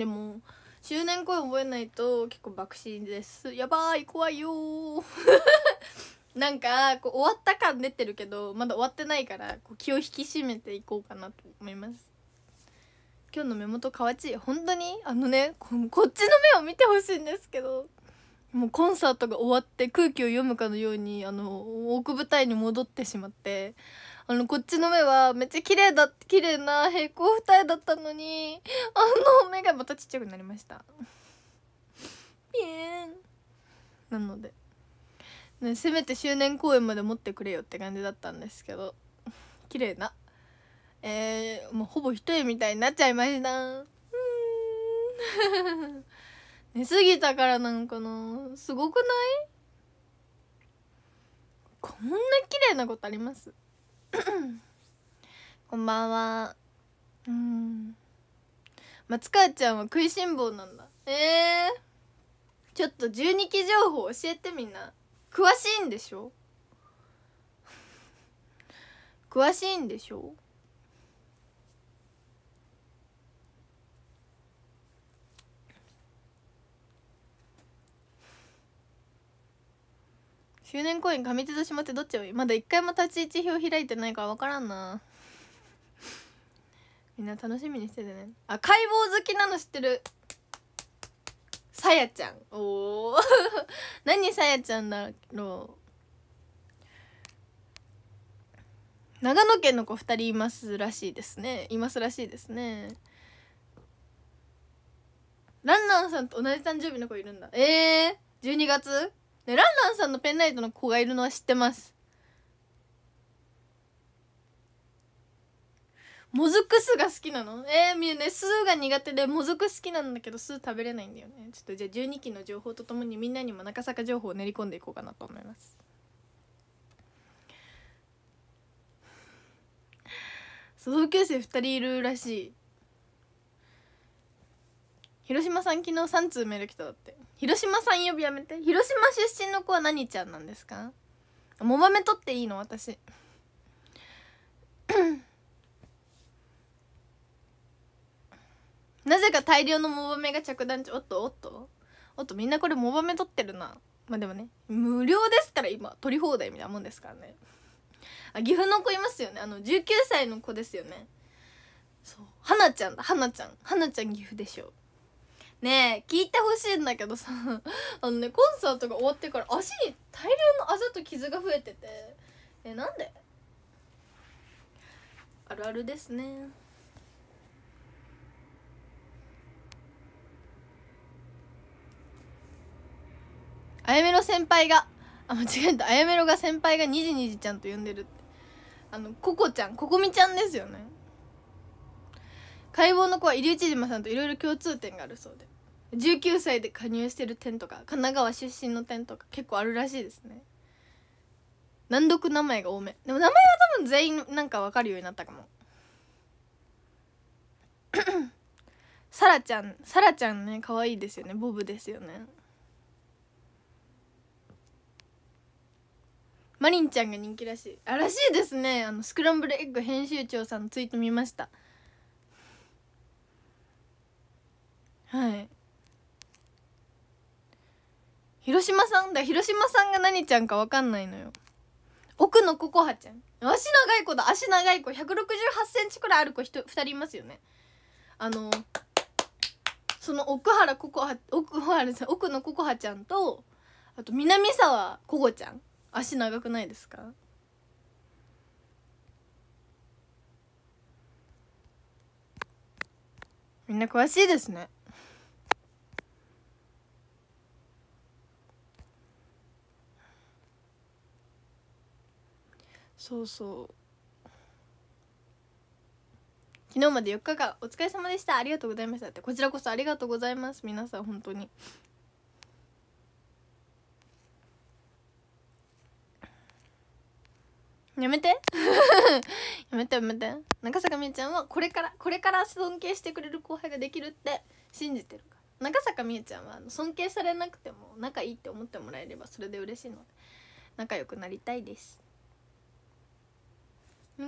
でも周年声覚えないと結構爆心ですやばい怖いよ なんかこう終わった感出てるけどまだ終わってないからこう気を引き締めていこうかなと思います今日の目元かわちい本当にあのねこっちの目を見てほしいんですけどもうコンサートが終わって空気を読むかのようにあの奥舞台に戻ってしまってあの、こっちの目はめっちゃ綺麗だ、綺麗な平行二重だったのに、あの目がまたちっちゃくなりました。ピエン。なので、ね、せめて周年公演まで持ってくれよって感じだったんですけど、綺麗な。えー、もうほぼ一重みたいになっちゃいました。うん。寝 すぎたからなんかなすごくないこんな綺麗なことあります こんばんはうん松川ちゃんは食いしん坊なんだええー、ちょっと十二期情報教えてみんな詳しいんでしょ 詳しいんでしょ周年公演上手とまってどっちがいいまだ一回も立ち位置表開いてないから分からんな みんな楽しみにしててねあ解剖好きなの知ってるさやちゃんお 何さやちゃんだろう長野県の子2人いますらしいですねいますらしいですねランランさんと同じ誕生日の子いるんだええー、12月ランランさんのペンライトの子がいるのは知ってますもずく酢が好きなのえー、みゆね酢が苦手でもずく好きなんだけど酢食べれないんだよねちょっとじゃあ12期の情報とともにみんなにも中坂情報を練り込んでいこうかなと思います同級生2人いるらしい広島さん昨日3通メール来ただって広島さん呼びやめて広島出身の子は何ちゃんなんですかもばめとっていいの私 なぜか大量のもばめが着弾中おっとおっとおっとみんなこれもばめとってるなまあでもね無料ですから今取り放題みたいなもんですからねあ岐阜の子いますよねあの19歳の子ですよねそうはなちゃんだはなちゃんはなちゃん岐阜でしょうねえ聞いてほしいんだけどさ あのねコンサートが終わってから足に大量のあざと傷が増えててえなんであるあるですねあやめろ先輩があ間違えたあやめろが先輩がにじにじちゃんと呼んでるってあのココちゃんここみちゃんですよね解剖の子は入内島さんといろいろ共通点があるそうで19歳で加入してる点とか神奈川出身の点とか結構あるらしいですね難読名前が多めでも名前は多分全員なんか分かるようになったかも サラちゃんサラちゃんね可愛いですよねボブですよねマリンちゃんが人気らしいあらしいですねあのスクランブルエッグ編集長さんのツイート見ましたはい広島さんだ広島さんが何ちゃんか分かんないのよ奥のココハちゃん足長い子だ足長い子1 6 8センチくらいある子2人いますよねあのその奥原ココハ奥原さん奥のココハちゃんとあと南沢ココちゃん足長くないですかみんな詳しいですねそうそう昨日まで4日間お疲れ様でしたありがとうございましたってこちらこそありがとうございます皆さん本当に やめてやめてやめて中坂みゆちゃんはこれからこれから尊敬してくれる後輩ができるって信じてるから中坂みゆちゃんは尊敬されなくても仲いいって思ってもらえればそれで嬉しいので仲良くなりたいです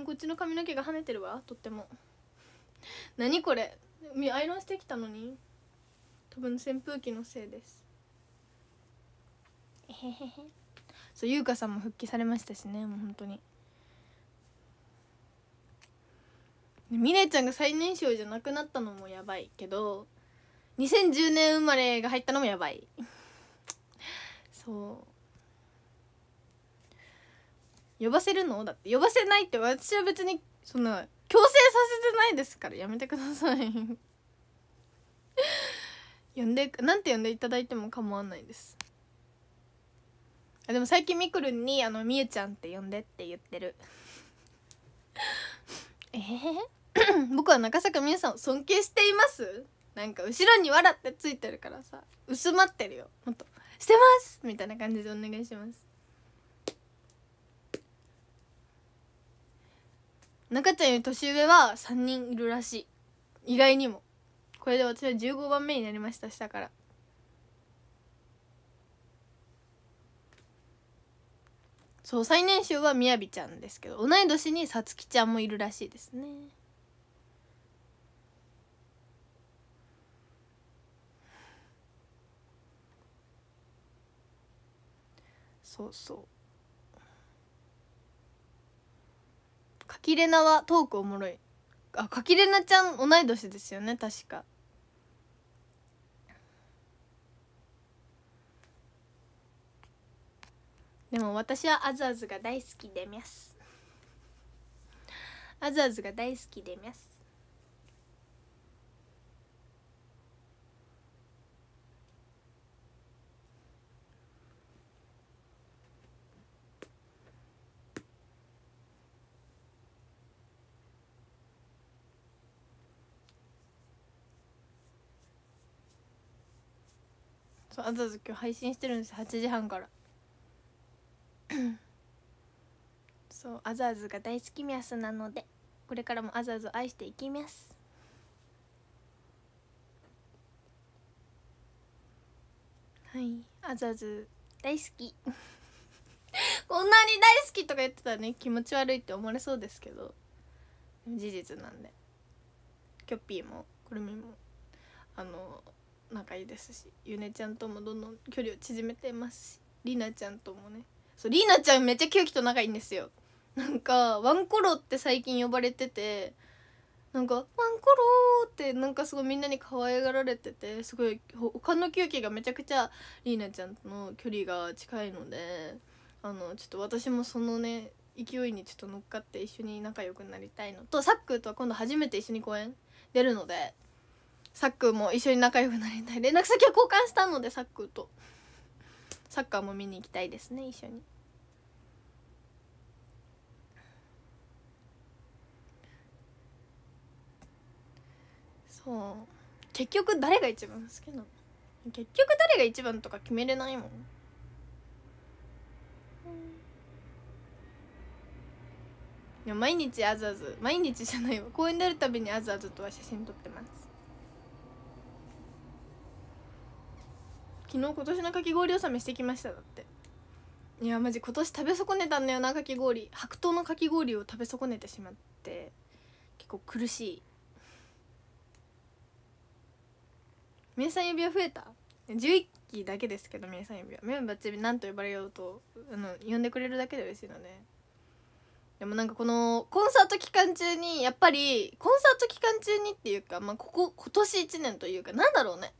こっちの髪の毛が跳ねてるわとっても何これアイロンしてきたのに多分扇風機のせいですえへへへそう優香さんも復帰されましたしねもう本当にミネちゃんが最年少じゃなくなったのもやばいけど2010年生まれが入ったのもやばいそう呼ばせるのだって呼ばせないって私は別にそんな強制させてないですからやめてください 呼んでなんて呼んでいただいても構わないですあでも最近みくるんにあの「みゆちゃん」って呼んでって言ってる えー、僕は中坂みゆさんを尊敬していますなんか後ろに「笑ってついてるからさ薄まってるよもっと「してます!」みたいな感じでお願いします中ちゃんより年上は3人いるらしい意外にもこれで私は15番目になりました下からそう最年少はみやびちゃんですけど同い年にさつきちゃんもいるらしいですねそうそうかきれはトークおもろいあカキレナちゃん同い年ですよね確かでも私はあずあズが大好きでみゃすあずあズが大好きでみゃすそうあざ今日配信してるんです8時半から そうアザーズが大好きみャすなのでこれからもアザーズを愛していきますはいアザーズ大好き こんなに大好きとか言ってたらね気持ち悪いって思われそうですけど事実なんでキョッピーもくるみもあの仲いいですしゆねちゃんともどんどん距離を縮めてますしりなちゃんともねそうりなちゃんめっちゃキュウキと仲いいんですよなんかワンコロって最近呼ばれててなんか「ワンコロー」ってなんかすごいみんなに可愛がられててすごい他の休憩がめちゃくちゃりーなちゃんとの距離が近いのであのちょっと私もそのね勢いにちょっと乗っかって一緒に仲良くなりたいのとサックとは今度初めて一緒に公演出るのでサックも一緒に仲良くなりたい連絡先は交換したのでサックとサッカーも見に行きたいですね一緒にそう結局誰が一番好きなの結局誰が一番とか決めれないもん毎日あずあず毎日じゃないわ公園であるたびにあずあずとは写真撮ってます昨日今年のかき氷納めしてきましただっていやマジ今年食べ損ねたんだよなかき氷白桃のかき氷を食べ損ねてしまって結構苦しい名産指輪増えた11期だけですけど名産指輪メンバーチビ何と呼ばれようとあの呼んでくれるだけで嬉しいので、ね、でもなんかこのコンサート期間中にやっぱりコンサート期間中にっていうかまあここ今年1年というかなんだろうね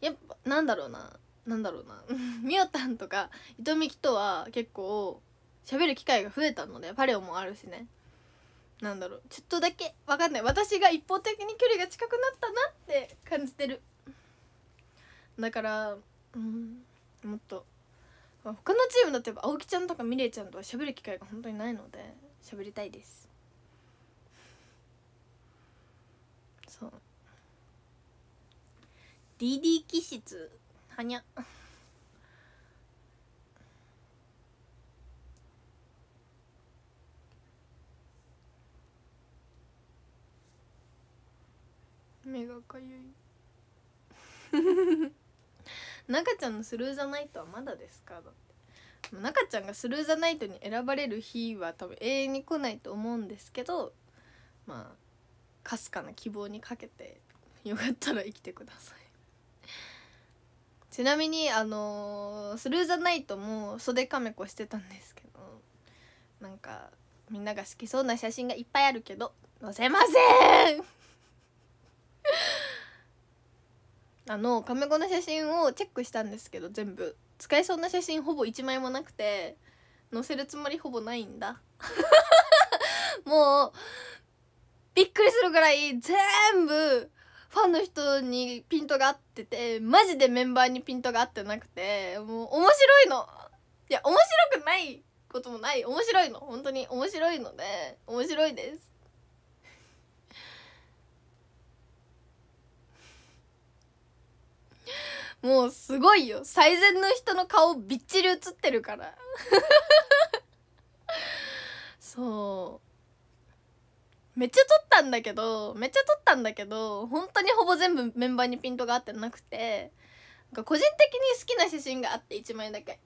やっぱなんだろうななんだろうなみおたんとか糸みきとは結構喋る機会が増えたのでパレオもあるしねなんだろうちょっとだけわかんない私が一方的に距離が近くなったなって感じてるだからうんもっと他のチームだとやっぱ青木ちゃんとかみれちゃんとは喋る機会が本当にないので喋りたいですそう DD 気質はにゃ目がかゆい 中ちゃんの「スルーザナイト」はまだですかだって中ちゃんが「スルーザナイト」に選ばれる日は多分永遠に来ないと思うんですけどまあかすかな希望にかけてよかったら生きてくださいちなみにあのースルーザナイト」も袖カメコしてたんですけどなんかみんなが好きそうな写真がいっぱいあるけど載せません あのカメコの写真をチェックしたんですけど全部使えそうな写真ほぼ1枚もなくて載せるつもりほぼないんだ もうびっくりするぐらい全部ファンの人にピントが合っててマジでメンバーにピントが合ってなくてもう面白いのいや面白くないこともない面白いの本当に面白いので面白いです もうすごいよ最善の人の顔びっちり写ってるから そうめっちゃ撮ったんだけどめっちゃ撮ったんだけど本当にほぼ全部メンバーにピントが合ってなくてなんか個人的に好きな写真があって1枚だけ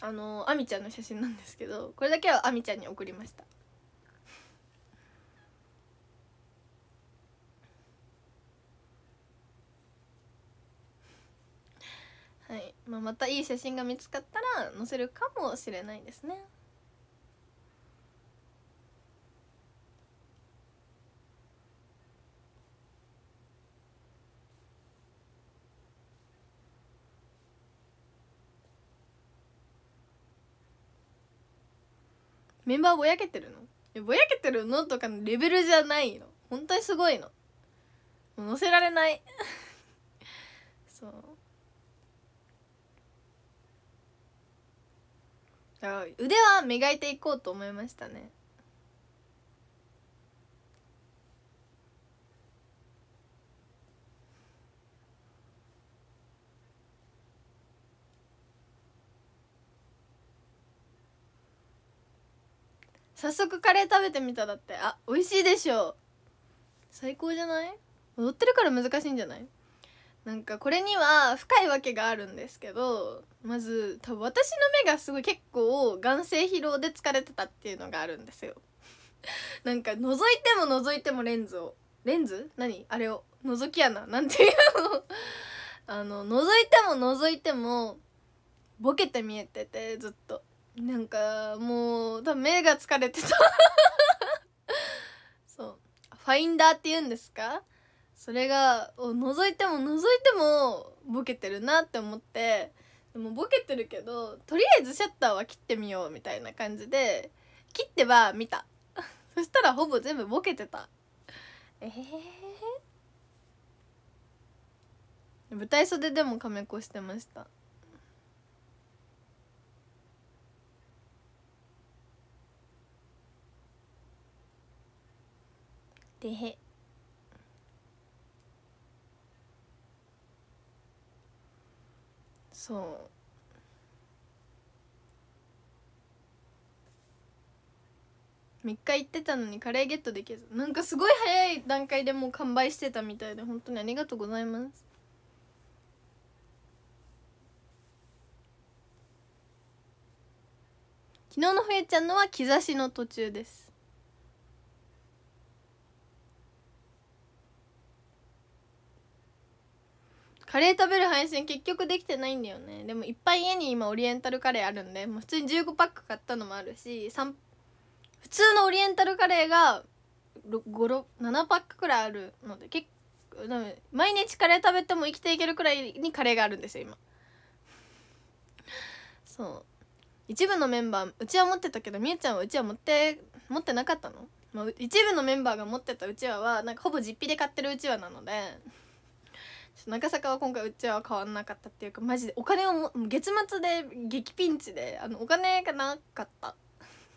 あのあみちゃんの写真なんですけどこれだけはあみちゃんに送りましたはい、まあ、またいい写真が見つかったら載せるかもしれないですね。メンバーぼやけてるのぼやけてるのとかのレベルじゃないの本当にすごいのもう載せられない そう腕は磨いていこうと思いましたね早速カレー食べてみただってあ美味しいでしょう最高じゃない踊ってるから難しいんじゃないなんかこれには深いわけがあるんですけどまず多分私の目がすごい結構眼性疲労で疲れてたっていうのがあるんですよ なんか覗いても覗いてもレンズをレンズ何あれを覗き穴なんていうの あの覗いても覗いてもボケて見えててずっとなんかもう多分目が疲れてた そうファインダーって言うんですかそれが覗いても覗いてもボケてるなって思ってでもボケてるけどとりあえずシャッターは切ってみようみたいな感じで切っては見た そしたらほぼ全部ボケてたええー、舞台袖でもカメ越してましたでへそう3日行ってたのにカレーゲットできずなんかすごい早い段階でもう完売してたみたいで本当にありがとうございます昨日のふえちゃんのは兆しの途中ですカレー食べる配信結局できてないんだよねでもいっぱい家に今オリエンタルカレーあるんでもう普通に15パック買ったのもあるし3普通のオリエンタルカレーが7パックくらいあるので結構毎日カレー食べても生きていけるくらいにカレーがあるんですよ今そう一部のメンバーうちは持ってたけどみゆちゃんはうちは持って持ってなかったの、まあ、一部のメンバーが持ってたうちわはなんかほぼ実費で買ってるうちわなので長坂は今回うちは変わんなかったっていうかマジでお金をも月末で激ピンチであのお金がなかった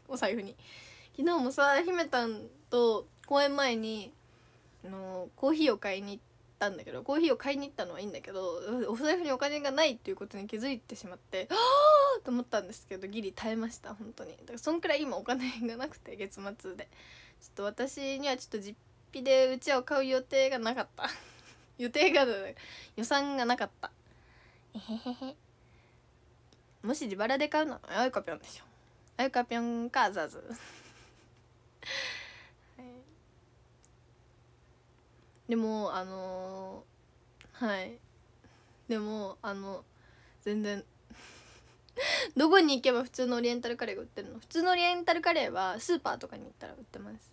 お財布に 昨日もさ姫たんと公演前にあのコーヒーを買いに行ったんだけどコーヒーを買いに行ったのはいいんだけど お財布にお金がないっていうことに気づいてしまってああ と思ったんですけどギリ耐えました本当にだからそんくらい今お金がなくて月末でちょっと私にはちょっと実費でうちわを買う予定がなかった 予定が予算がなかったえへへへもし自腹で買うならあゆかぴょんでしょあゆかぴょんかザズ、はい、でもあのー、はいでもあの全然 どこに行けば普通のオリエンタルカレーが売ってるの普通のオリエンタルカレーはスーパーとかに行ったら売ってます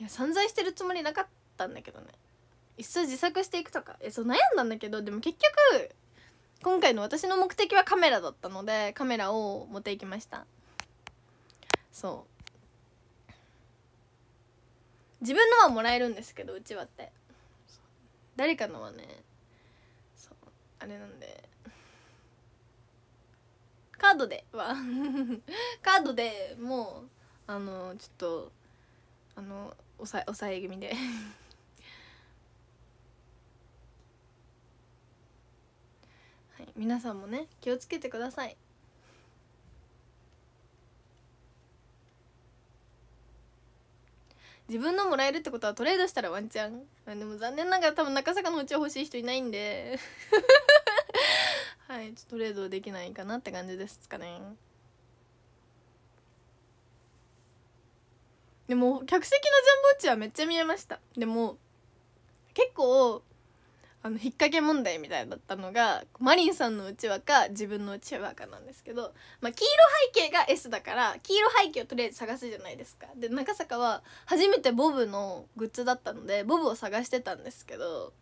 いや散財してるつもりなかったったんだけどね一層自作していくとかえそう悩んだんだけどでも結局今回の私の目的はカメラだったのでカメラを持っていきましたそう自分のはもらえるんですけどうちはって誰かのはねそうあれなんでカードでは カードでもうあのちょっとあの抑え抑え気味でい、皆さんもね気をつけてください自分のもらえるってことはトレードしたらワンチャンでも残念ながら多分中坂のうちは欲しい人いないんで はいちょっとトレードできないかなって感じですかねでも客席のジャンボウチはめっちゃ見えましたでも結構あの引っ掛け問題みたいだったのがマリンさんのうちわか自分のうちわかなんですけど、まあ、黄色背景が S だから黄色背景をとりあえず探すじゃないですかで中坂は初めてボブのグッズだったのでボブを探してたんですけど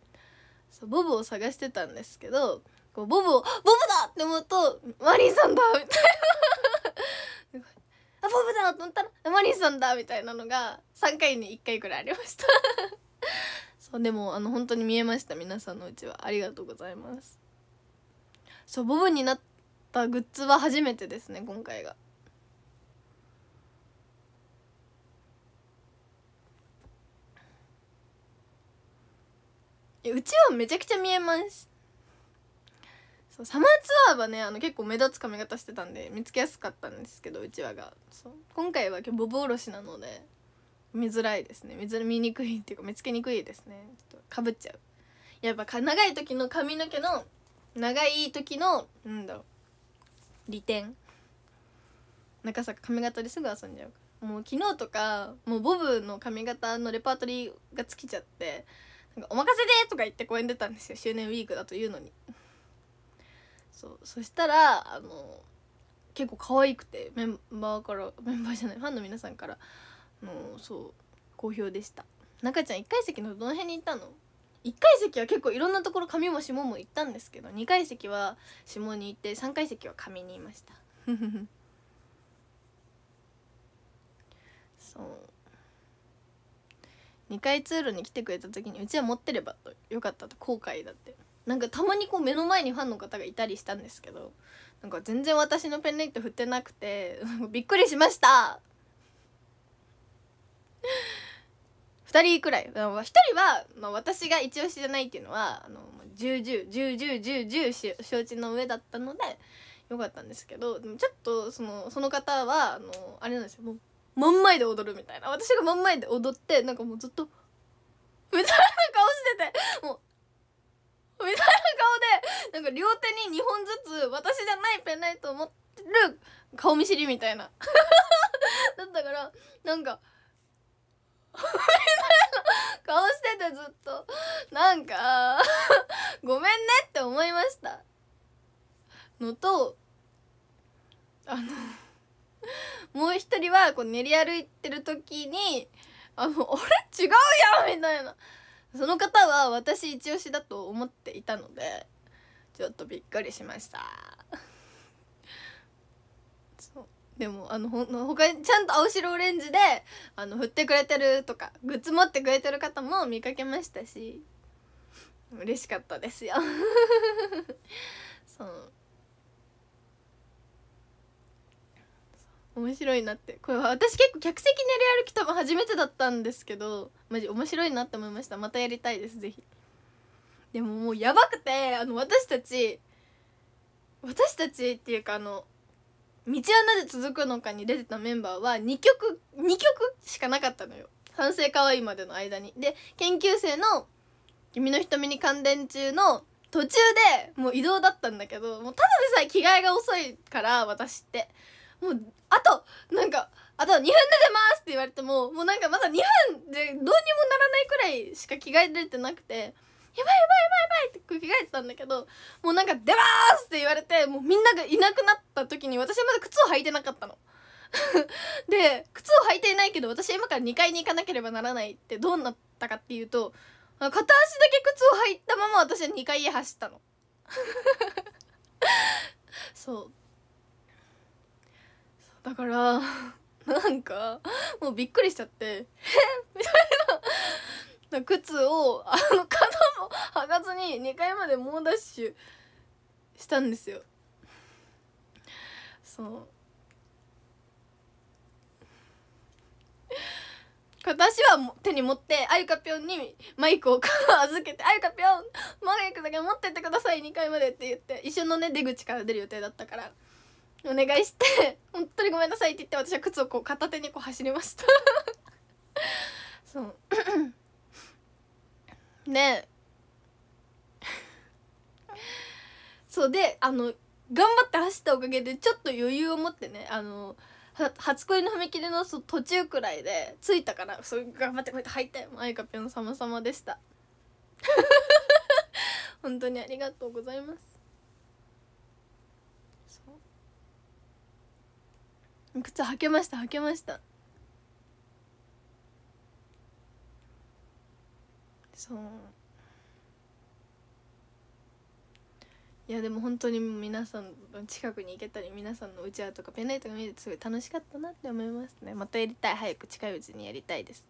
そうボブを探してたんですけどこうボブを「ボブだ!」って思うと「マリンさんだ!」みたいな あ「ボブだ!」と思ったら「マリンさんだ!」みたいなのが3回に1回ぐらいありましたそうでもあの本当に見えました皆さんのうちはありがとうございますそうボブになったグッズは初めてですね今回がうちはめちゃくちゃ見えますそうサマーツアーはねあの結構目立つ髪型してたんで見つけやすかったんですけどうちわがそう今回は今日ボブおろしなので見づらいですね見づ見にくいっていうか見つけにくいですねちょっとかぶっちゃうやっぱ長い時の髪の毛の長い時のなんだろう利点中さ髪型ですぐ遊んじゃうもう昨日とかもうボブの髪型のレパートリーが尽きちゃって「なんかお任せで!」とか言って公園出たんですよ周年ウィークだというのにそうそしたらあの結構可愛くてメンバーからメンバーじゃないファンの皆さんから「のそう好評でした中ちゃん1階席のどの辺に行ったの1階席は結構いろんなところ紙も下も行ったんですけど2階席は下に行って3階席は上にいました そう2階通路に来てくれた時にうちは持ってればよかったと後悔だってなんかたまにこう目の前にファンの方がいたりしたんですけどなんか全然私のペンライト振ってなくてびっくりしました人くらい1人は、まあ、私が一押しじゃないっていうのはあの重々重々重々承知の上だったのでよかったんですけどちょっとそのその方はあのあれなんですよもう真ん前で踊るみたいな私が真ん前で踊ってなんかもうずっとみたいな顔しててもうみたいな顔でなんか両手に2本ずつ私じゃないペンライトを持ってる顔見知りみたいな だったからなんか 顔しててずっとなんか ごめんねって思いましたのとあのもう一人はこう練り歩いてる時にあの「あれ違うやん!」みたいなその方は私一押しだと思っていたのでちょっとびっくりしましたでもあのほ他にちゃんと青白オレンジであの振ってくれてるとかグッズ持ってくれてる方も見かけましたし嬉しかったですよそう面白いなってこれは私結構客席練り歩き多分初めてだったんですけどマジ面白いなって思いましたまたやりたいですぜひでももうやばくてあの私たち私たちっていうかあの道はなぜ続くのか」に出てたメンバーは2曲2曲しかなかったのよ賛成可愛いまでの間に。で研究生の「君の瞳に感電中」の途中でもう移動だったんだけどもうただでさえ着替えが遅いから私ってもうあとなんか「あと2分で出ます!」って言われてももうなんかまだ2分でどうにもならないくらいしか着替え出てなくて。やばいやばいやばいやばいって着替えてたんだけどもうなんか「出ます!」って言われてもうみんながいなくなった時に私はまだ靴を履いてなかったの。で靴を履いていないけど私今から2階に行かなければならないってどうなったかっていうと片足だけ靴を履いたまま私は2階へ走ったの そうだからなんかもうびっくりしちゃって「えみたいな靴をあの肩も履かずに2階まで猛ダッシュしたんですよそう私は手に持ってあゆかぴょんにマイクを預けて「あゆかぴょんマイクだけ持ってってください2階まで」って言って一緒のね出口から出る予定だったからお願いして「本当にごめんなさい」って言って私は靴をこう片手にこう走りましたそうねそうであの頑張って走ったおかげでちょっと余裕を持ってねあの初恋の踏切の途中くらいで着いたからそ頑張ってこうやって入ってあゆかぴょん様様でした 本当にありがとうございます靴履けました履けましたそういやでも本当に皆さんの近くに行けたり皆さんのうちわとかペンライトが見れてすごい楽しかったなって思いますねまたやりたい早く近いうちにやりたいです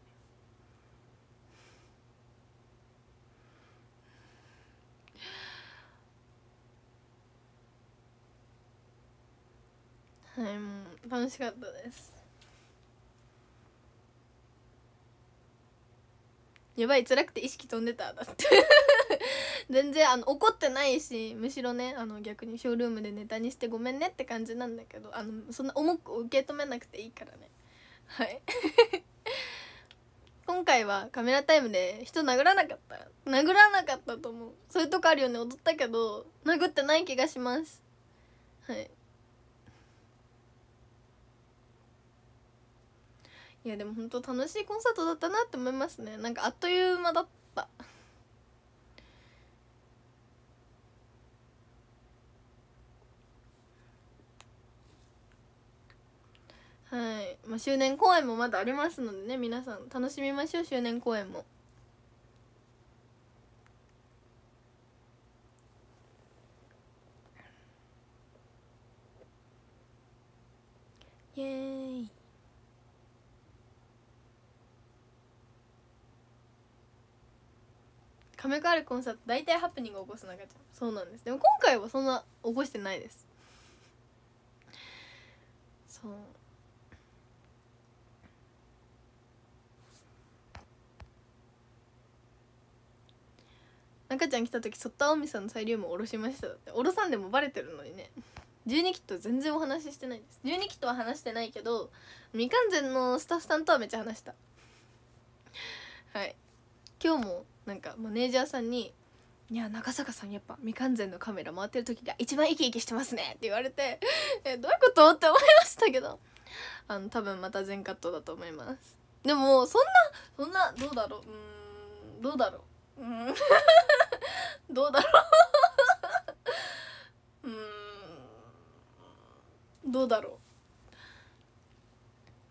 はいもう楽しかったですやばい辛くて意識飛んでただって 全然あの怒ってないしむしろねあの逆にショールームでネタにしてごめんねって感じなんだけどあのそんな重く受け止めなくていいからねはい 今回はカメラタイムで人殴らなかった殴らなかったと思うそういうとこあるよね踊ったけど殴ってない気がしますはいいやでも本当楽しいコンサートだったなって思いますねなんかあっという間だったはい、まあ、周年公演もまだありますのでね皆さん楽しみましょう周年公演も。イエーイ亀川るコンサート大体ハプニング起こす中ちゃんそうなんですでも今回はそんな起こしてないですそう赤ちゃん来た時そったおみさんのサイもウ下ろしましただって下ろさんでもバレてるのにね12キット全然お話ししてないです12キットは話してないけど未完全のスタッフさんとはめっちゃ話したはい今日もなんかマネージャーさんに「いや中坂さんやっぱ未完全のカメラ回ってる時が一番生き生きしてますね」って言われてえどういうことって思いましたけどあの多分また全カットだと思いますでもそんなそんなどうだろううんどうだろううん どうだろう うんどうだろう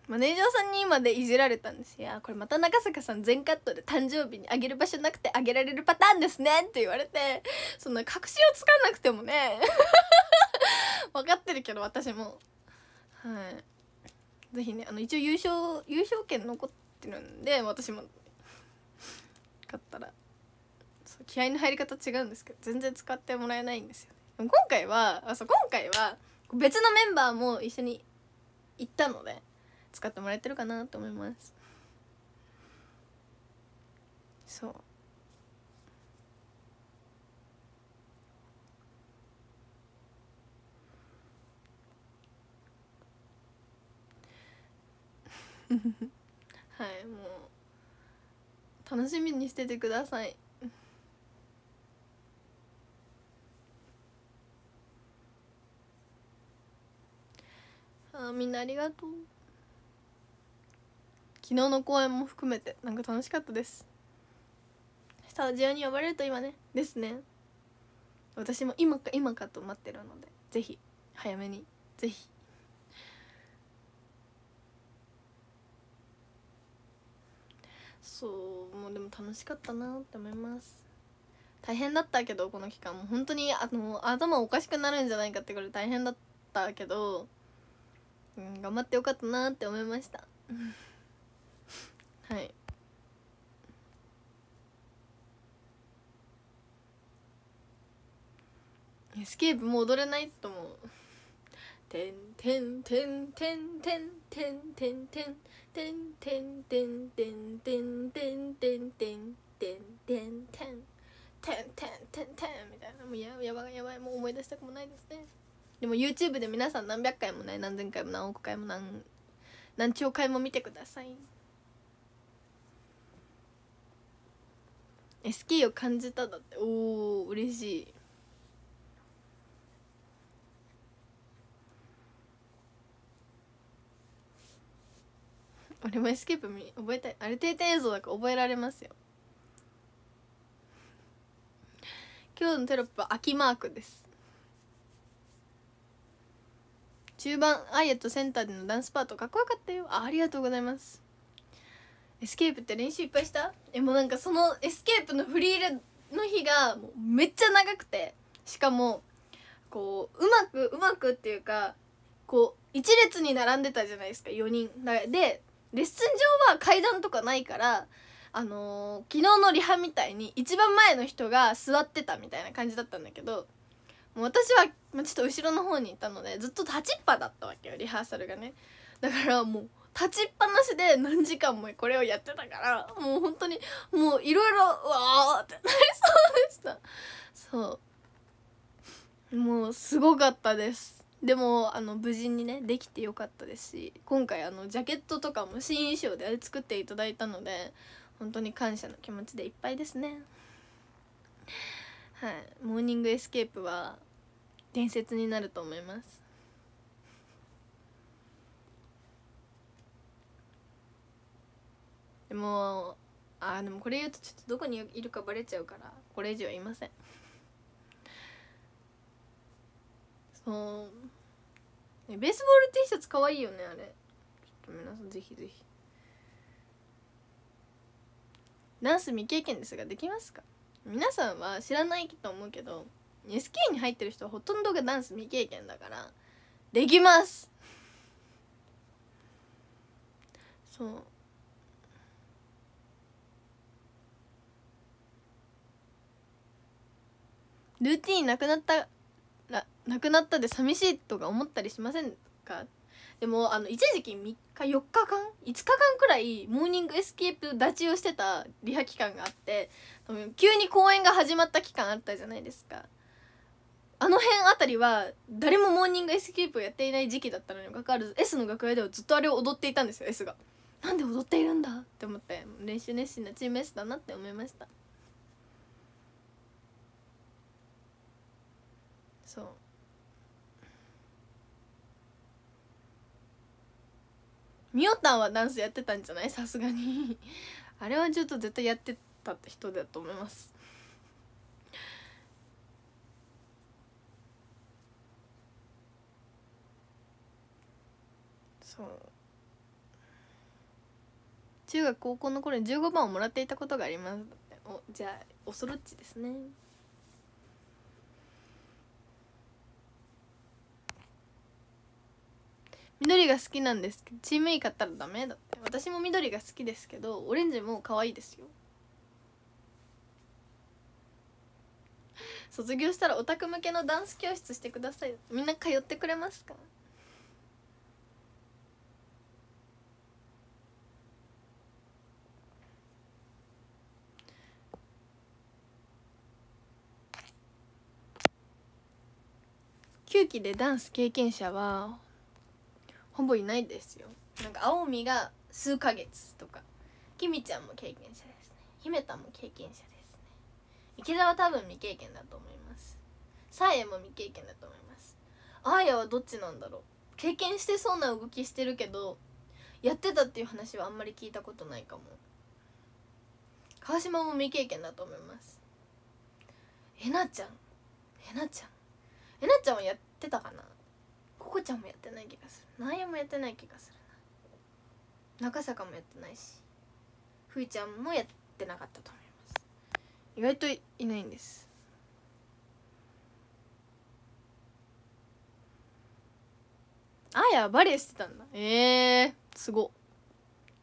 マネージャーさんに今でいじられたんですよこれまた中坂さん全カットで誕生日にあげる場所なくてあげられるパターンですねって言われてそんな確信をつかなくてもね分 かってるけど私もはい是非ねあの一応優勝優勝権残ってるんで私も勝ったら気合の入り方違うんですけど全然使ってもらえないんですよ、ね、でも今回はあそう今回は別のメンバーも一緒に行ったので使ってもらえてるかなと思いますそうはいもう楽しみにしててくださいあみんなありがとう昨日の公演も含めてなんか楽しかったですスタジオに呼ばれると今ねですね私も今か今かと待ってるのでぜひ早めにぜひそうもうでも楽しかったなって思います大変だったけどこの期間も本当にあの頭おかしくなるんじゃないかってこれ大変だったけど、うん、頑張ってよかったなって思いましたはいエスケープもう踊れないと思う「てんてんてんてんてんてんてんてんてんてんてんてんてんてんてんてんてんてんてん」「てんてんてんてん」みたいなもうややばいやばいもう思い出したくもないですねでも YouTube で皆さん何百回もね何千回も何億回も何何兆回も見てくださいスキーを感じただっておお嬉しい俺もエスケープ見覚えたいあれ定点映像だから覚えられますよ今日のテロップは秋マークです中盤アイエとセンターでのダンスパートかっこよかったよあありがとうございますエスケープって練習いっぱいしたえもうなんかそのエスケープのフリーレの日がもうめっちゃ長くてしかもこううまくうまくっていうかこう一列に並んでたじゃないですか4人でレッスン上は階段とかないからあのー、昨日のリハみたいに一番前の人が座ってたみたいな感じだったんだけどもう私は、まちょっと後ろの方にいたのでずっと立ちっぱだったわけよリハーサルがねだからもう立ちっぱなしで何時間もこれをやってたからもう本当にもういろいろわーってなりそうでしたそうもうすごかったですでもあの無事にねできてよかったですし今回あのジャケットとかも新衣装であれ作っていただいたので本当に感謝の気持ちでいっぱいですねはい「モーニングエスケープ」は伝説になると思いますでもあでもこれ言うとちょっとどこにいるかバレちゃうからこれ以上は言いませんそう、ね、ベースボール T シャツかわいいよねあれちょっと皆さんぜひぜひダンス未経験ですができますか皆さんは知らないと思うけど SK に入ってる人はほとんどがダンス未経験だからできますそうルーティーンなくなったななくなったで寂しいとか思ったりしませんかでもあの一時期3日4日間5日間くらいモーニングエスケープ立ちをしてたリハ期間があって急に公演が始まった期間あったじゃないですかあの辺あたりは誰もモーニングエスケープをやっていない時期だったのにもかかわらず S の楽屋ではずっとあれを踊っていたんですよ S がなんで踊っているんだって思って練習熱心なチーム S だなって思いましたみおたんはダンスやってたんじゃないさすがにあれはちょっと絶対やってた人だと思いますそう中学高校の頃に15番をもらっていたことがありますおじゃあ恐ろっちですね緑が好きなんですけどチーム E 買ったらダメだって私も緑が好きですけどオレンジも可愛いですよ卒業したらオタク向けのダンス教室してくださいみんな通ってくれますか9期でダンス経験者はほぼいないですよなんか青海が数ヶ月とかきみちゃんも経験者ですね姫田も経験者ですね池田は多分未経験だと思いますさえも未経験だと思いますあーやはどっちなんだろう経験してそうな動きしてるけどやってたっていう話はあんまり聞いたことないかも川島も未経験だと思いますえなちゃんえなちゃんえなちゃんはやってたかなここちゃんもやってない気がする何やもやってない気がするな中坂もやってないしふーちゃんもやってなかったと思います意外といないんですあやバレエしてたんだええー、すご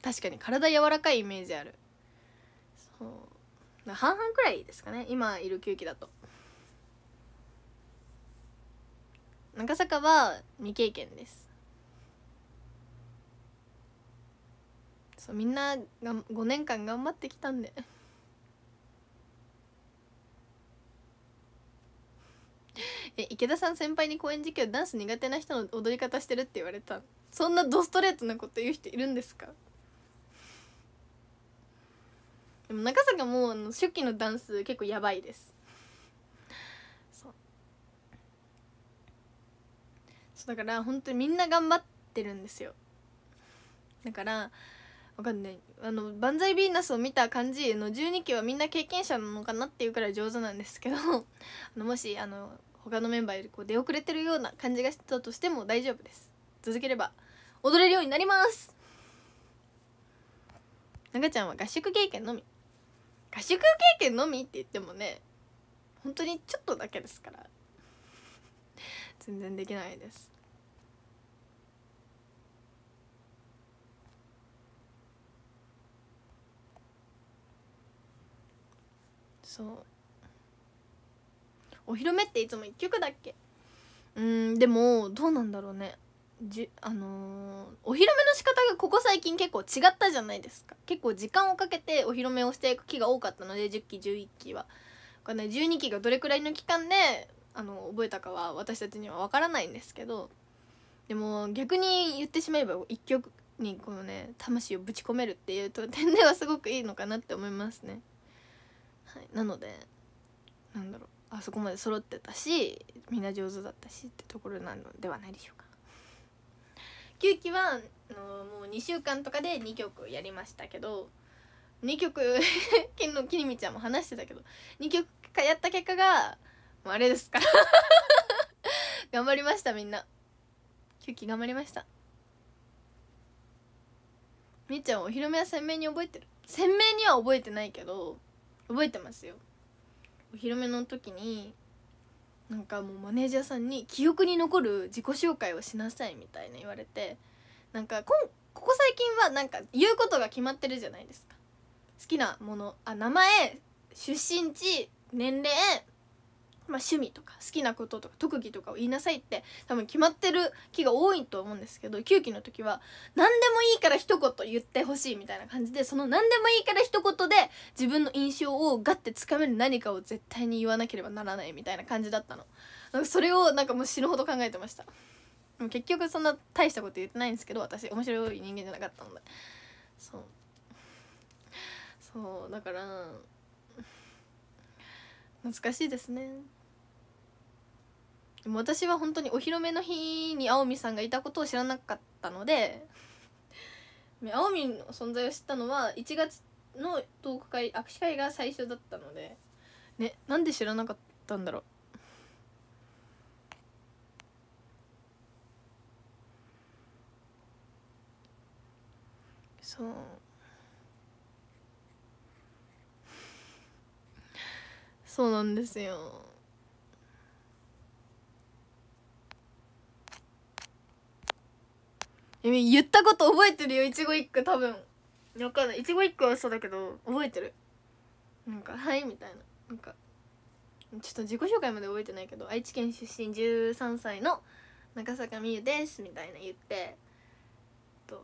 確かに体柔らかいイメージあるそう半々くらいですかね今いる9期だと長坂は未経験ですそうみんなが5年間頑張ってきたんで え池田さん先輩に公演時期はダンス苦手な人の踊り方してるって言われたそんなドストレートなこと言う人いるんですかでも中坂もあの初期のダンス結構やばいですだから本当にみんな頑張ってるんですよだからわかんないあの「万歳ヴィーナス」を見た感じの12期はみんな経験者なのかなっていうくらい上手なんですけど あのもしあの他のメンバーよりこう出遅れてるような感じがしたとしても大丈夫です続ければ踊れるようになります長ちゃんは合宿経験のみ合宿経験のみって言ってもね本当にちょっとだけですから全然できないですそうお披露目っていつも1曲だっけうんでもどうなんだろうねじあのー、お披露目の仕方がここ最近結構違ったじゃないですか結構時間をかけてお披露目をしていく期が多かったので10期11期はか、ね、12期がどれくらいの期間であの覚えたかは私たちには分からないんですけどでも逆に言ってしまえば1曲にこのね魂をぶち込めるっていう点ではすごくいいのかなって思いますね。はい、なのでなんだろうあそこまで揃ってたしみんな上手だったしってところなのではないでしょうか9期はあのもう2週間とかで2曲やりましたけど2曲昨 のきりみちゃんも話してたけど2曲かやった結果がもうあれですから 頑張りましたみんな9期頑張りましたみーちゃんお披露目は鮮明に覚えてる鮮明には覚えてないけど覚えてますよお披露目の時になんかもうマネージャーさんに記憶に残る自己紹介をしなさいみたいな言われてなんかこここ最近はなんか言うことが決まってるじゃないですか好きなものあ名前出身地年齢まあ、趣味とか好きなこととか特技とかを言いなさいって多分決まってる木が多いと思うんですけど9期の時は何でもいいから一言言ってほしいみたいな感じでその何でもいいから一言で自分の印象をガッてつかめる何かを絶対に言わなければならないみたいな感じだったのなんかそれをなんかもう死ぬほど考えてましたでも結局そんな大したこと言ってないんですけど私面白い人間じゃなかったのでそうそうだから難しいですねでも私は本当にお披露目の日に青海さんがいたことを知らなかったので 青海の存在を知ったのは1月のトーク会握手会が最初だったのでねなんで知らなかったんだろうそうそうなんですよえ言ったこと覚えてるよちご一句多分わかんないちご一句はそうだけど覚えてるなんか「はい」みたいななんかちょっと自己紹介まで覚えてないけど愛知県出身13歳の中坂美優ですみたいな言ってと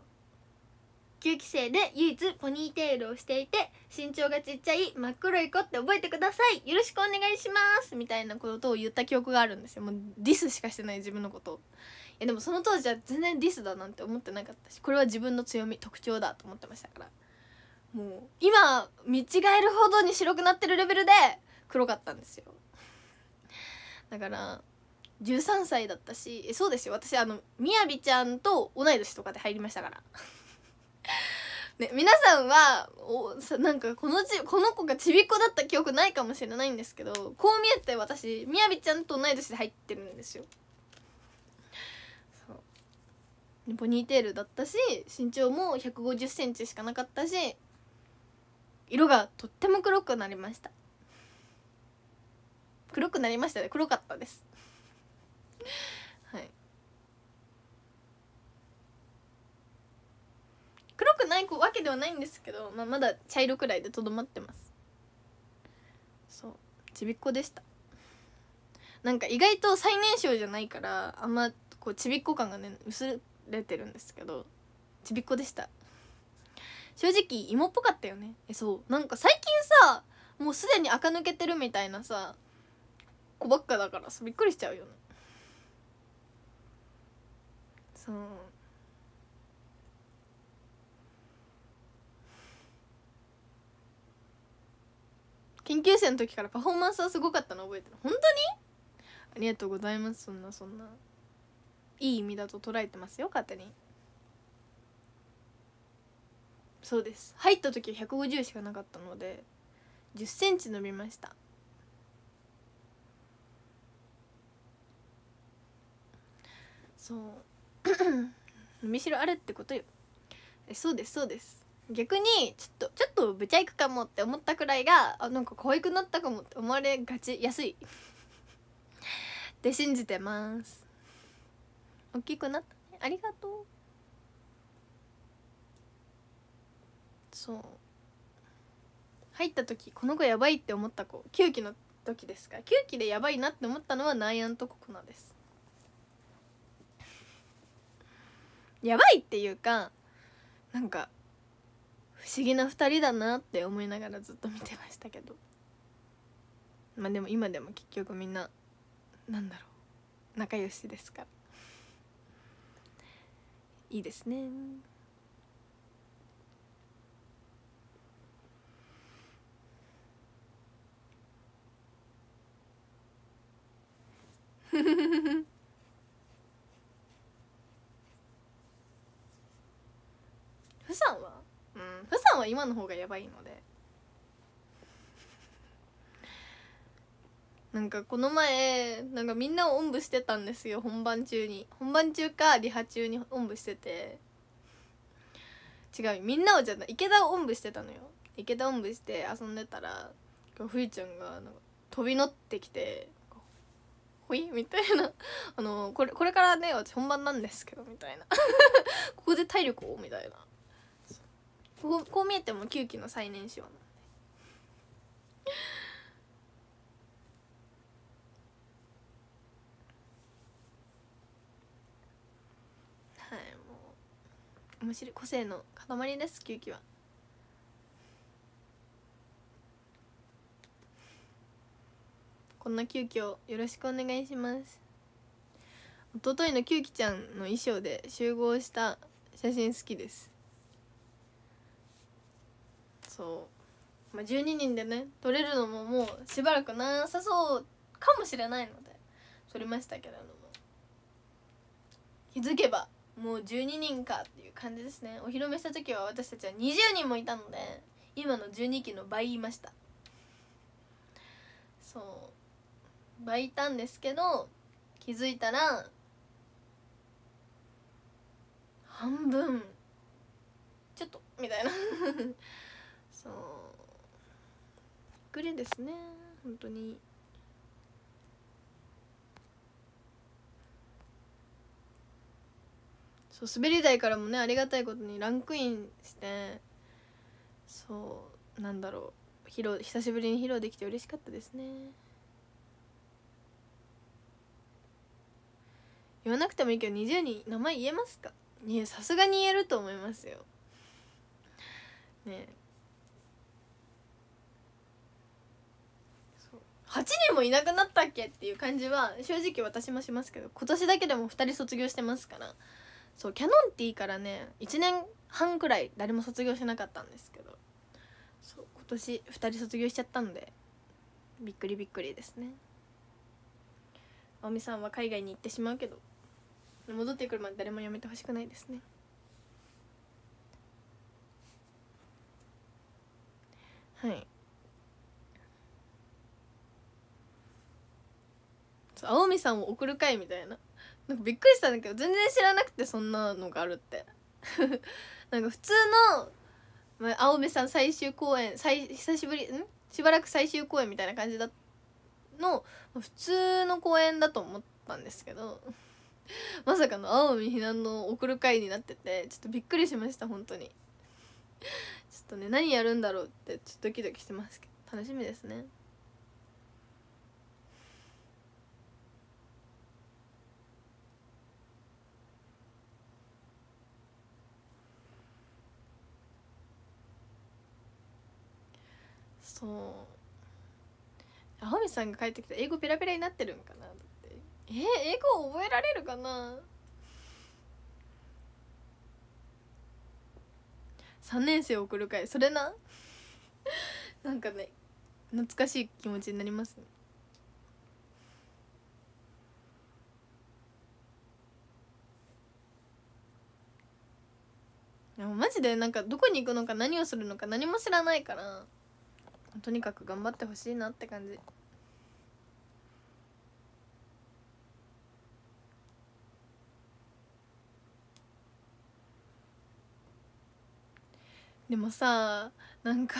9期生で唯一ポニーテールをしていて身長がちっちゃい真っ黒い子って覚えてくださいよろしくお願いしますみたいなことを言った記憶があるんですよもうディスしかしてない自分のことやでもその当時は全然ディスだなんて思ってなかったしこれは自分の強み特徴だと思ってましたからもう今見違えるほどに白くなってるレベルで黒かったんですよだから13歳だったしえそうですよ私あのみやびちゃんと同い年とかで入りましたから ね、皆さんはおさなんかこのちこの子がちびっ子だった記憶ないかもしれないんですけどこう見えて私みやびちゃんと同い年で入ってるんですよポニーテールだったし身長も1 5 0センチしかなかったし色がとっても黒くなりました黒くなりましたね黒かったですはい黒くないわけではないんですけど、まあ、まだ茶色くらいでとどまってますそうちびっこでしたなんか意外と最年少じゃないからあんまこうちびっこ感がね薄出てるんですけどちびっ子でした正直芋っぽかったよねえそうなんか最近さもうすでに垢抜けてるみたいなさ子ばっかだからさびっくりしちゃうよねそう研究生の時からパフォーマンスはすごかったの覚えてる本当にありがとうございますそんなそんな。いい意味だと捉えてますよ勝手にそうです入った時は150しかなかったので1 0センチ伸びましたそう伸びしろあるってことよえそうですそうです逆にちょっとちょっとぶちゃいくかもって思ったくらいがあなんか可愛くなったかもって思われがちやすいって信じてます大きくなったねありがとうそう入った時この子やばいって思った子休憩の時ですか休憩でやばいなって思ったのはナイアンとココナですやばいっていうかなんか不思議な2人だなって思いながらずっと見てましたけどまあでも今でも結局みんななんだろう仲良しですからいいですねフフフフはうん釜山は今の方がやばいのでなんかこの前なんかみんなをおんぶしてたんですよ本番中に本番中かリハ中におんぶしてて違うみんなをじゃない池田をおんぶしてたのよ池田おんぶして遊んでたらふいちゃんがなんか飛び乗ってきて「ほい?」みたいな あのこれこれからね私本番なんですけどみたいな ここで体力をみたいなこうこう見えても9期の最年少の面白い個性の塊ですキュウキはこんな急遽よろしくお願いします一昨日のキュウキちゃんの衣装で集合した写真好きですそう、まあ、12人でね撮れるのももうしばらくなさそうかもしれないので撮りましたけれども気づけばもう12人かっていう感じですねお披露目した時は私たちは20人もいたので今の12期の倍いましたそう倍いたんですけど気づいたら半分ちょっとみたいな そうびっくりですね本当に。そう滑り台からもねありがたいことにランクインしてそうなんだろう披露久しぶりに披露できて嬉しかったですね言わなくてもいいけど20人名前言えますかいやさすがに言えると思いますよねえ8人もいなくなったっけっていう感じは正直私もしますけど今年だけでも2人卒業してますからそうキャノンティーからね1年半くらい誰も卒業しなかったんですけどそう今年2人卒業しちゃったのでびっくりびっくりですねあおみさんは海外に行ってしまうけど戻ってくるまで誰もやめてほしくないですねはいそう青海さんを送る会みたいななんかびっくりしたんだけど全然知らなくてそんなのがあるって なんか普通の、ま青梅さん最終公演最久しぶりんしばらく最終公演みたいな感じだの普通の公演だと思ったんですけど まさかの青海避難の送る会になっててちょっとびっくりしました本当に ちょっとね何やるんだろうってちょっとドキドキしてますけど楽しみですねそうあほみさんが帰ってきた英語ペラペラになってるんかなだってえ英語覚えられるかな3年生送る会それな なんかね懐かしい気持ちになりますねマジでなんかどこに行くのか何をするのか何も知らないからとにかく頑張ってほしいなって感じでもさなんか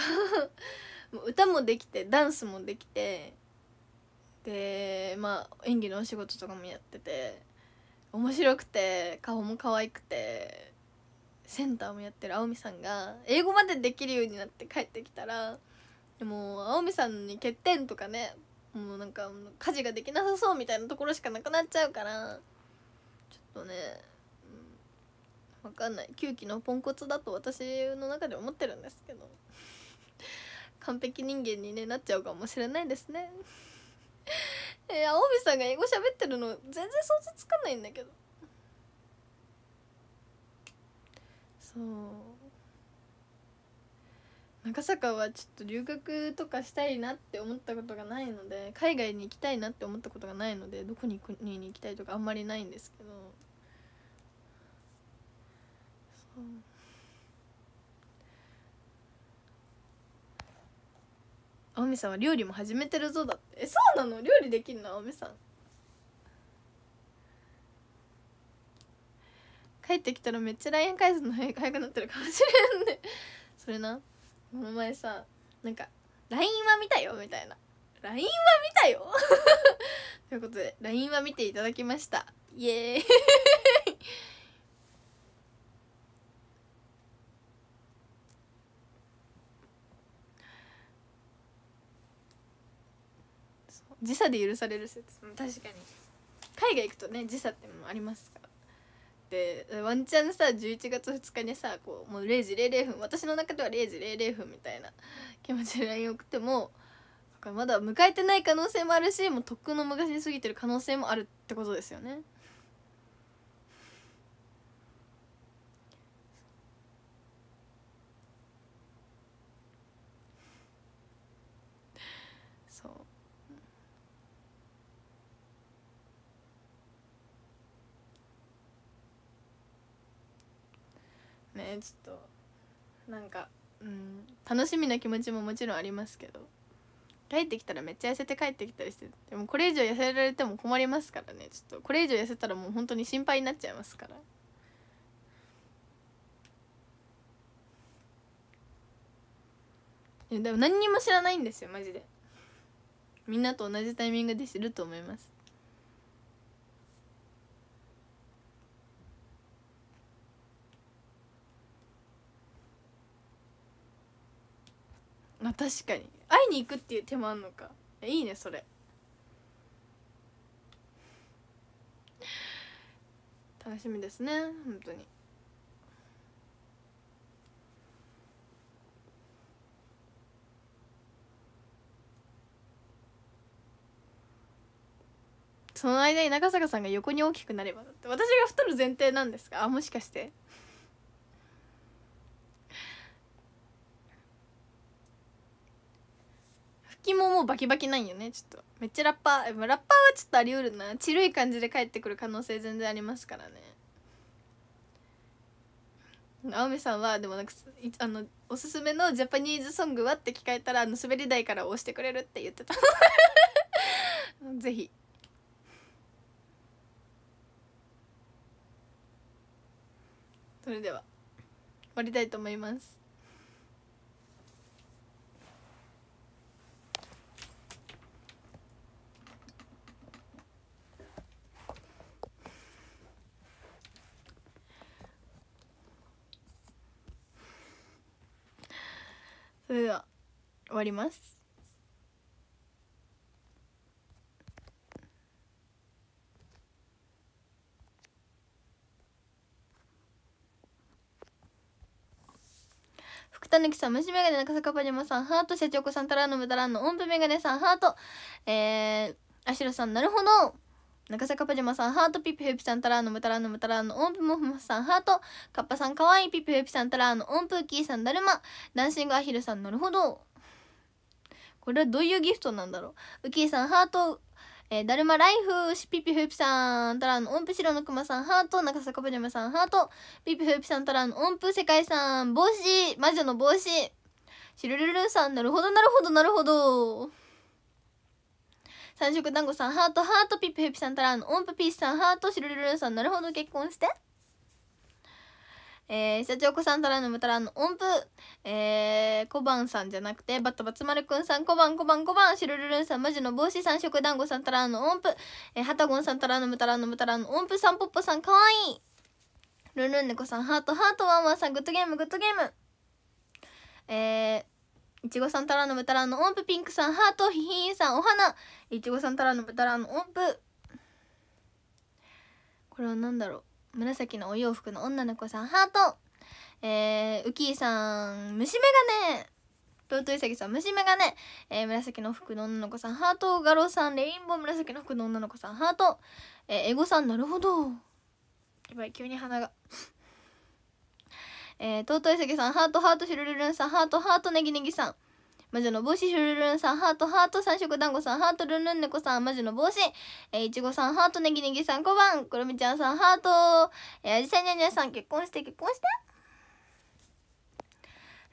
歌もできてダンスもできてでまあ演技のお仕事とかもやってて面白くて顔も可愛くてセンターもやってるあおみさんが英語までできるようになって帰ってきたらでも青海さんに欠点とかねもうなんか家事ができなさそうみたいなところしかなくなっちゃうからちょっとね、分かんない9期のポンコツだと私の中で思ってるんですけど 完璧人間に、ね、なっちゃうかもしれないですね えー、青海さんが英語喋ってるの全然想像つかないんだけどそう長坂はちょっと留学とかしたいなって思ったことがないので海外に行きたいなって思ったことがないのでどこに国に行きたいとかあんまりないんですけどそうおみさんは料理も始めてるぞだってえそうなの料理できるのあおみさん帰ってきたらめっちゃ LINE 返すの早くなってるかもしれんねそれなこの前さなんか「LINE は見たよ」みたいな「LINE は見たよ」ということで LINE は見ていただきましたイエーイ時差で許される説確かに海外行くとね時差ってもありますからってワンチャンさ11月2日にさこうもう0時00分私の中では0時00分みたいな気持ちで LINE 送ってもまだ迎えてない可能性もあるしもうとっくの昔に過ぎてる可能性もあるってことですよね。ねちょっとなんか、うん、楽しみな気持ちももちろんありますけど帰ってきたらめっちゃ痩せて帰ってきたりしてでもこれ以上痩せられても困りますからねちょっとこれ以上痩せたらもう本当に心配になっちゃいますから。でも何にも知らないんですよマジでみんなと同じタイミングで知ると思いますまあ確かに会いに行くっていう手もあんのかいいねそれ楽しみですね本当にその間に中坂さんが横に大きくなればだって私が太る前提なんですかあもしかしてキももうバキバキないよねちょっとめっちゃラッパーラッパーはちょっとありうるなちるい感じで帰ってくる可能性全然ありますからね青梅さんはでもなんかあのおすすめのジャパニーズソングはって聞かれたらあの滑り台から押してくれるって言ってた ぜひそれでは終わりたいと思いますそれでは終わりますたぬきさん、虫眼鏡中坂パジャマさん、ハート、社長子さん、タラのムタラの音符眼鏡さん、ハート、えー、あしろさん、なるほど中坂パジャマさんハートピッピフピさんたらーのむたらーのむたらーの音符もふもさんハートカッパさんかわいいピッピフピさんたらーの音符キーさんだるまダンシングアヒルさんなるほどこれはどういうギフトなんだろうウキーさんハートえー、だるまライフしピピフープさんたらの音符白のくまさんハート中坂パジャマさんハートピピフーピさんたらの音符世界さん帽子魔女の帽子しるるるさんなるほどなるほどなるほど三色団子さんハートハートピップヘピさんタランオンプピースさんハートシルルルンさんなるほど結婚してえー、社長子さんたらのむたらの音符、えー、小判さんじゃなくて、バッタバツマルくんさん、小判小判小判、しるるるんさん、マジの帽子三色団子さんたらの音符、えー、ハたゴンさんたらのむたらのむたらの音符さん、ポッポさん、かわいい。ルンルン猫さん、ハートハートワンワンさん、グッドゲームグッドゲーム。えー、いちごさんたらのぶたらの音符ピンクさんハートひひんさんお花いちごさんたらのぶたらの音符これは何だろう紫のお洋服の女の子さんハートえー、ウキーさん虫眼鏡ロートイサギさん虫眼鏡、えー、紫の服の女の子さんハートガロさんレインボー紫の服の女の子さんハート、えー、エゴさんなるほどやばい急に鼻がえー、とうといさきさん、ハート、ハート、シュルルルンさん、ハート、ハート、ネギネギさん。魔女の帽子、シュルルンさん、ハート、ハート、三色団子さん、ハート、ルンルン猫さん、魔女の帽子、えー、いちごさん、ハート、ネギネギさん、小判、くるみちゃんさん、ハート、えー、あじさにゃにゃさん、結婚して、結婚して。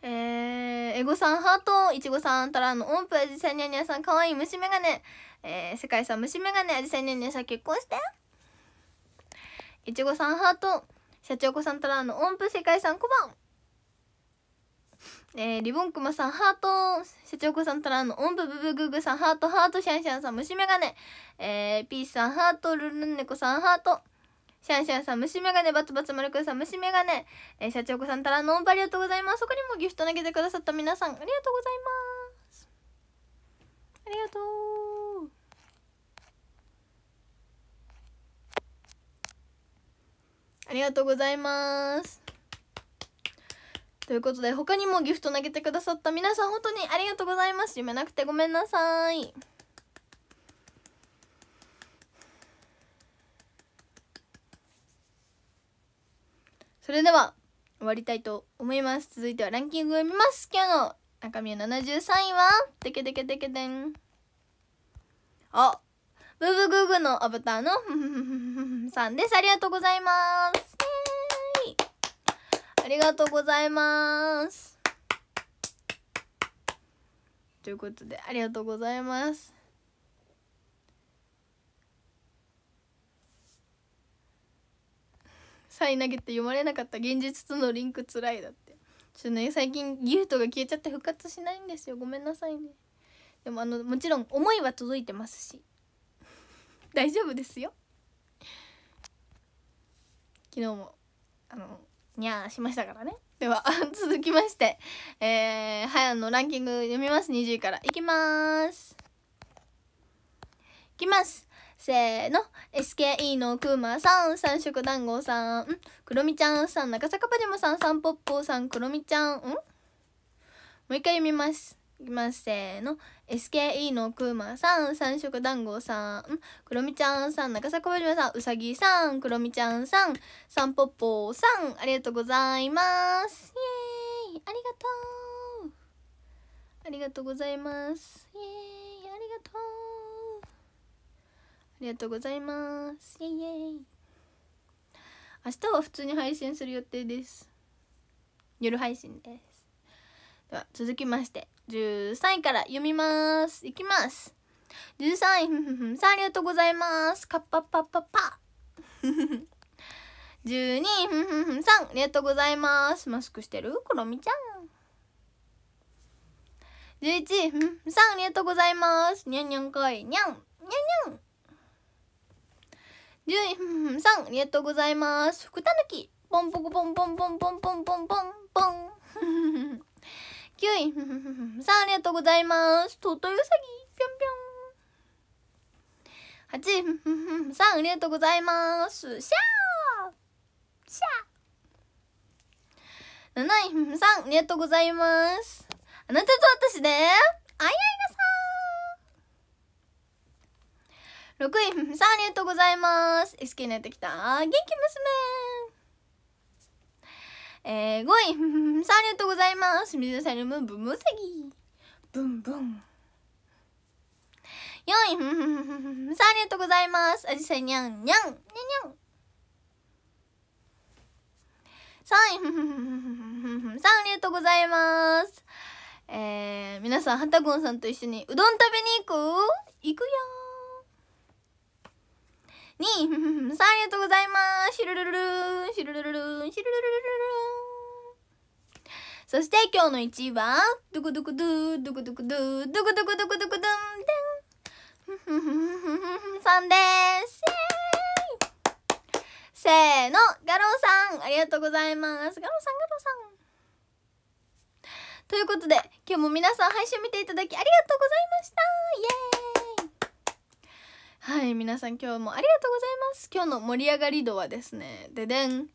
えー、エゴさん、ハート、いちごさん、たらの音符、ジサイにゃにゃさん、かわいい虫眼鏡、えー、世界さん、虫眼鏡、ジサイにゃにゃさん、結婚して。いちごさん、ハート、社長子さんたらの音符世界さんこばんえー、リボンクマさん、ハート、社長子さんたらの、音符ブブググさん、ハート、ハート、シャンシャンさん、虫眼鏡、えー、ピースさん、ハート、ルルンネコさん、ハート、シャンシャンさん、虫眼鏡、バツバツ丸くさん、虫眼鏡、えー、社長子さんたらの、音符ありがとうございます。そこにもギフト投げてくださった皆さん、ありがとうございます。ありがとう。ありがとうございますということで他にもギフト投げてくださった皆さん本当にありがとうございます夢なくてごめんなさいそれでは終わりたいと思います続いてはランキングを見ます今日の中身73位はテケテケテケテンあブーブグーグーのアバターのさんです。ありがとうございます。ありがとうございます。ということで、ありがとうございます。サイン投げて読まれなかった現実とのリンクつらいだって。ちょっとね、最近ギフトが消えちゃって復活しないんですよ。ごめんなさいね。でもあの、もちろん思いは届いてますし。大丈夫ですよ昨日もあのにゃーしましたからねでは 続きましてえー、はやのランキング読みます20位からいきますいきますせーの SKE のくまさん三色団子さんくろみちゃんさん中坂パジャマさんさんぽっぽさんくろみちゃんんもう一回読みますきますせーの SKE のくまさん三色団子さんくろみちゃんさん中坂小島さんうさぎさんくろみちゃんさんさんぽっぽーさんありがとうございますイエーイありがとうありがとうございますイエーイありがとうありがとうございますイエーイ明日は普通に配信する予定です夜配信ですでは続きまして13位から読みます。いきます。13位、さんありがとうございます。カッパパパパ。12 位、さん、ありがとうございます。マスクしてるクロミちゃん。11位、さん、ありがとうございます。にゃんにゃんかい、にゃん、にゃんにゃん。10位、さん、ありがとうございます。ふくたぬき、ポンポコポンポンポンポンポンポンポン。キュイ さんありがとうございますととうさぎぴょんぴょん八 さんありがとうございますシャーシャー七位 さんありがとうございますあなたと私であいあいなさん6位さんありがとうございます SK になってきた元気娘えー、5位、さんありがとうございます。水サリウムブムセギ。ブンブン。4位、さんありがとうございます。あじさいにゃんにゃん。にゃにゃん。3位、さんありがとうございます。えー、皆さん、はたごんさんと一緒にうどん食べに行く行くよに、さあありがとうございます。シュルルルルン、シュルルルルン、シュルルルルルン。そして今日の1位は、ドクドクドゥ、ドクドクドゥ、ドクドクドクドクドゥン、さんです。せーの、ガローさん、ありがとうございます。ガローさん、ガローさん。ということで今日も皆さん配信見ていただきありがとうございましたイエーイはい皆さん今日もありがとうございます今日の盛り上がり度はですねででん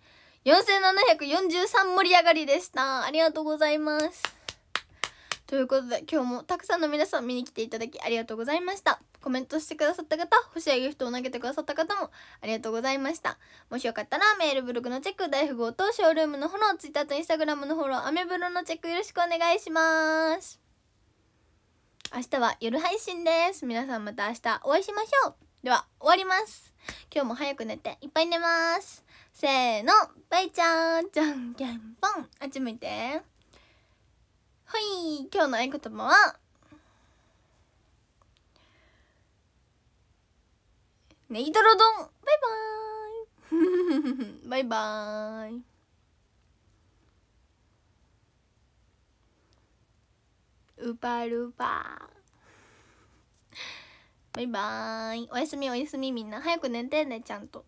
4743盛り上がりでしたありがとうございますということで今日もたくさんの皆さん見に来ていただきありがとうございましたコメントしてくださった方星やギフトを投げてくださった方もありがとうございましたもしよかったらメールブログのチェック大富豪とショールームのフォロー Twitter と Instagram のフォローアメブロのチェックよろしくお願いします明日は夜配信です皆さんまた明日お会いしましょうでは終わります今日も早く寝ていっぱい寝ますせーのバイちゃんじゃんけんぽんあっち向いてはい今日の合言葉はネギトロ丼バイバー イバイバーイウパルパバイバーイおやすみおやすみみんな早く寝てねちゃんと